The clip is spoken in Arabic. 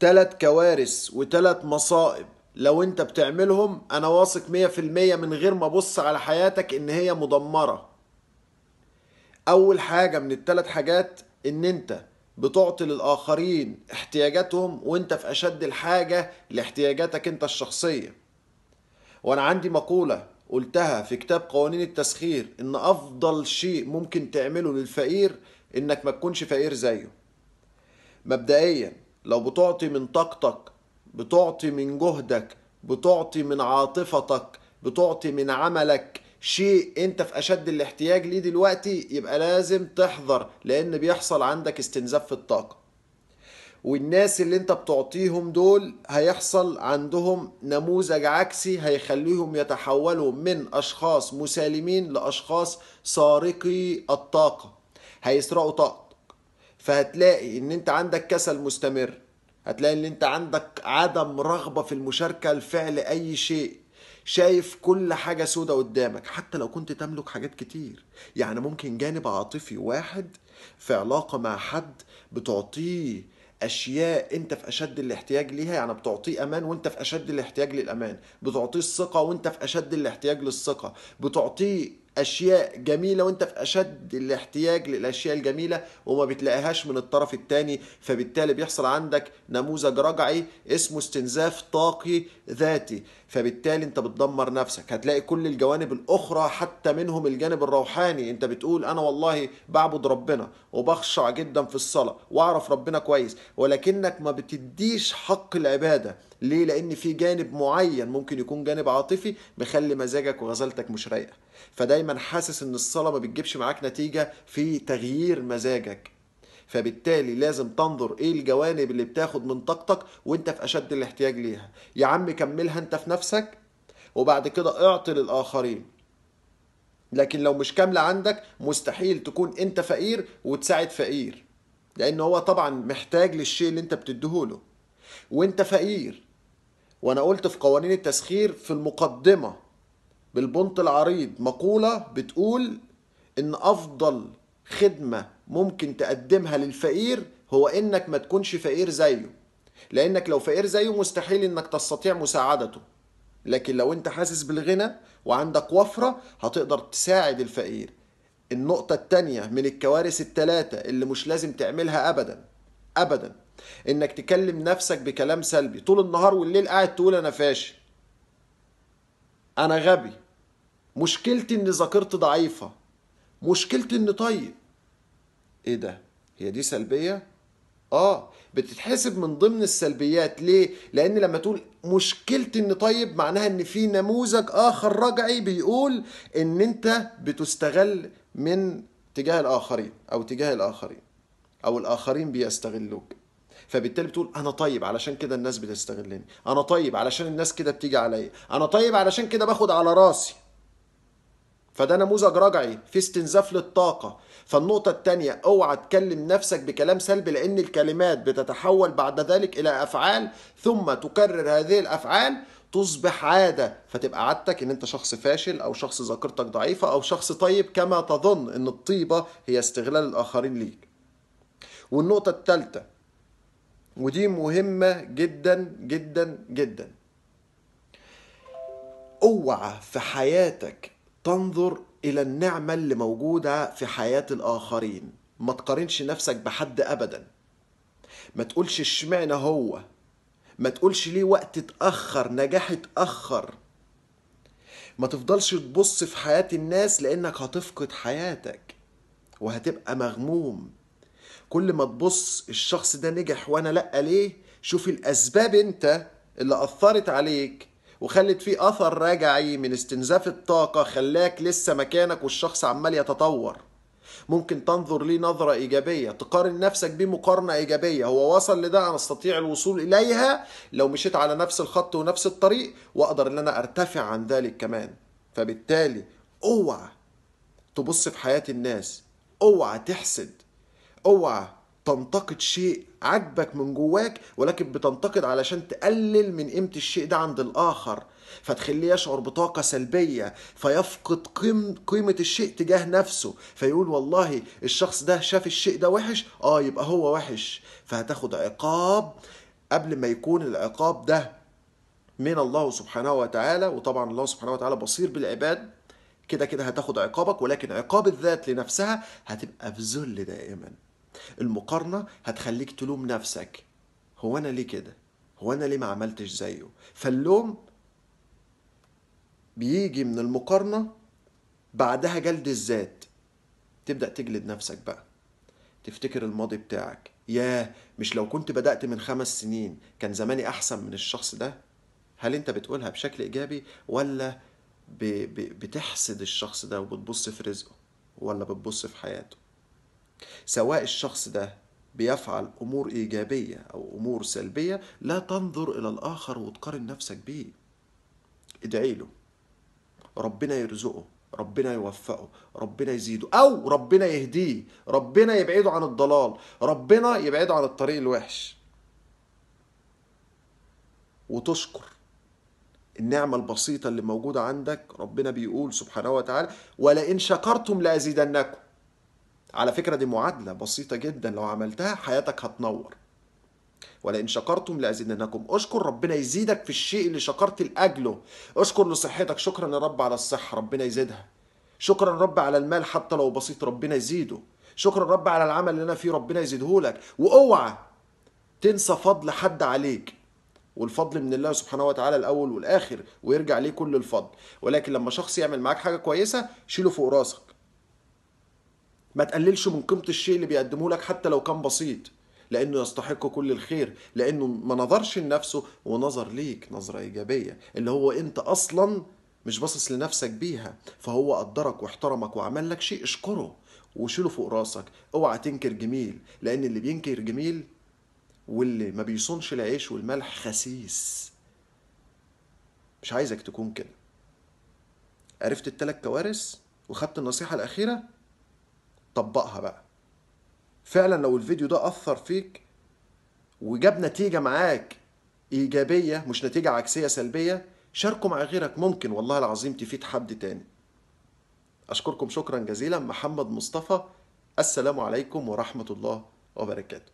ثلاث كوارث وثلاث مصائب لو انت بتعملهم انا واثق 100% من غير ما ابص على حياتك ان هي مدمره اول حاجه من الثلاث حاجات ان انت بتعطي للاخرين احتياجاتهم وانت في اشد الحاجه لاحتياجاتك انت الشخصيه وانا عندي مقوله قلتها في كتاب قوانين التسخير ان افضل شيء ممكن تعمله للفقير انك ما تكونش فقير زيه مبدئيا لو بتعطي من طاقتك بتعطي من جهدك بتعطي من عاطفتك بتعطي من عملك شيء انت في اشد الاحتياج ليه دلوقتي يبقى لازم تحذر لان بيحصل عندك استنزاف في الطاقه والناس اللي انت بتعطيهم دول هيحصل عندهم نموذج عكسي هيخليهم يتحولوا من اشخاص مسالمين لاشخاص سارقي الطاقه هيسرقوا طاقه فهتلاقي ان انت عندك كسل مستمر هتلاقي ان انت عندك عدم رغبة في المشاركة لفعل اي شيء شايف كل حاجة سودة قدامك حتى لو كنت تملك حاجات كتير يعني ممكن جانب عاطفي واحد في علاقة مع حد بتعطيه اشياء انت في اشد الاحتياج ليها يعني بتعطيه امان وانت في اشد الاحتياج للامان بتعطيه الثقه وانت في اشد الاحتياج للثقه بتعطيه اشياء جميله وانت في اشد الاحتياج للاشياء الجميله وما بتلاقيهاش من الطرف الثاني فبالتالي بيحصل عندك نموذج رجعي اسمه استنزاف طاقي ذاتي فبالتالي انت بتدمر نفسك هتلاقي كل الجوانب الاخرى حتى منهم الجانب الروحاني انت بتقول انا والله بعبد ربنا وبخشع جدا في الصلاه واعرف ربنا كويس ولكنك ما بتديش حق العباده ليه لان في جانب معين ممكن يكون جانب عاطفي مخلي مزاجك وغزلتك مش رايقه فدايما دايما حاسس ان الصلاه ما بتجيبش معاك نتيجه في تغيير مزاجك فبالتالي لازم تنظر ايه الجوانب اللي بتاخد من طاقتك وانت في اشد الاحتياج ليها يا عم كملها انت في نفسك وبعد كده اعطي للاخرين لكن لو مش كامله عندك مستحيل تكون انت فقير وتساعد فقير لان هو طبعا محتاج للشيء اللي انت بتديهوله وانت فقير وانا قلت في قوانين التسخير في المقدمه بالبنط العريض مقولة بتقول إن أفضل خدمة ممكن تقدمها للفقير هو إنك ما تكونش فقير زيه لأنك لو فقير زيه مستحيل إنك تستطيع مساعدته لكن لو أنت حاسس بالغنى وعندك وفرة هتقدر تساعد الفقير النقطة التانية من الكوارث التلاتة اللي مش لازم تعملها أبدا أبدا إنك تكلم نفسك بكلام سلبي طول النهار والليل قاعد تقول أنا فاشل أنا غبي مشكلتي ان ذاكرتي ضعيفه مشكلتي ان طيب ايه ده هي دي سلبيه اه بتتحسب من ضمن السلبيات ليه لان لما تقول مشكلتي ان طيب معناها ان في نموذج اخر رجعي بيقول ان انت بتستغل من تجاه الاخرين او تجاه الاخرين او الاخرين بيستغلوك فبالتالي بتقول انا طيب علشان كده الناس بتستغلني انا طيب علشان الناس كده بتيجي عليا انا طيب علشان كده باخد على راسي فده نموذج رجعي في استنزاف للطاقة فالنقطة التانية اوعى تكلم نفسك بكلام سلبي لان الكلمات بتتحول بعد ذلك الى افعال ثم تكرر هذه الافعال تصبح عادة فتبقى عادتك ان انت شخص فاشل او شخص ذاكرتك ضعيفة او شخص طيب كما تظن ان الطيبة هي استغلال الاخرين ليك والنقطة التالتة ودي مهمة جدا جدا جدا اوعى في حياتك تنظر إلى النعمة اللي موجودة في حياة الآخرين ما تقارنش نفسك بحد أبدا ما تقولش اشمعنى هو ما تقولش ليه وقت اتأخر نجاح اتأخر ما تفضلش تبص في حياة الناس لأنك هتفقد حياتك وهتبقى مغموم كل ما تبص الشخص ده نجح وانا لأ ليه شوف الأسباب انت اللي أثرت عليك وخلت فيه اثر رجعي من استنزاف الطاقه خلاك لسه مكانك والشخص عمال يتطور ممكن تنظر ليه نظرة إيجابية تقارن نفسك بيه مقارنة إيجابية هو وصل لده أنا أستطيع الوصول إليها لو مشيت على نفس الخط ونفس الطريق وأقدر إن أنا أرتفع عن ذلك كمان فبالتالي أوعى تبص في حياة الناس أوعى تحسد أوعى تنتقد شيء عاجبك من جواك ولكن بتنتقد علشان تقلل من قيمة الشيء ده عند الآخر فتخليه يشعر بطاقة سلبية فيفقد قيمة الشيء تجاه نفسه فيقول والله الشخص ده شاف الشيء ده وحش اه يبقى هو وحش فهتاخد عقاب قبل ما يكون العقاب ده من الله سبحانه وتعالى وطبعا الله سبحانه وتعالى بصير بالعباد كده كده هتاخد عقابك ولكن عقاب الذات لنفسها هتبقى في ذل دائما المقارنة هتخليك تلوم نفسك هو أنا ليه كده هو أنا ليه ما عملتش زيه فاللوم بيجي من المقارنة بعدها جلد الذات تبدأ تجلد نفسك بقى تفتكر الماضي بتاعك ياه مش لو كنت بدأت من خمس سنين كان زماني أحسن من الشخص ده هل أنت بتقولها بشكل إيجابي ولا بتحسد الشخص ده وبتبص في رزقه ولا بتبص في حياته سواء الشخص ده بيفعل امور ايجابيه او امور سلبيه لا تنظر الى الاخر وتقارن نفسك بيه ادعي له ربنا يرزقه ربنا يوفقه ربنا يزيده او ربنا يهديه ربنا يبعده عن الضلال ربنا يبعده عن الطريق الوحش وتشكر النعمة البسيطة اللي موجودة عندك ربنا بيقول سبحانه وتعالى ولئن شكرتم لأزيدنكم على فكرة دي معادلة بسيطة جدا لو عملتها حياتك هتنور ولئن شكرتم لأزيدنكم اشكر ربنا يزيدك في الشيء اللي شكرت لأجله اشكر لصحتك شكرا يا رب على الصحة ربنا يزيدها شكرا رب على المال حتى لو بسيط ربنا يزيده شكرا رب على العمل اللي انا فيه ربنا يزيدهولك واوعى تنسى فضل حد عليك والفضل من الله سبحانه وتعالى الاول والاخر ويرجع ليه كل الفضل ولكن لما شخص يعمل معاك حاجه كويسه شيله فوق راسك ما تقللش من قيمة الشيء اللي بيقدمه لك حتى لو كان بسيط لأنه يستحق كل الخير لأنه ما نظرش لنفسه ونظر ليك نظرة إيجابية اللي هو أنت أصلا مش باصص لنفسك بيها فهو قدرك واحترمك وعمل لك شيء اشكره وشيله فوق راسك اوعى تنكر جميل لأن اللي بينكر جميل واللي ما بيصونش العيش والملح خسيس مش عايزك تكون كده عرفت التلات كوارث وخدت النصيحة الأخيرة طبقها بقى فعلا لو الفيديو ده اثر فيك وجاب نتيجه معاك ايجابيه مش نتيجه عكسيه سلبيه شاركه مع غيرك ممكن والله العظيم تفيد حد تاني اشكركم شكرا جزيلا محمد مصطفى السلام عليكم ورحمه الله وبركاته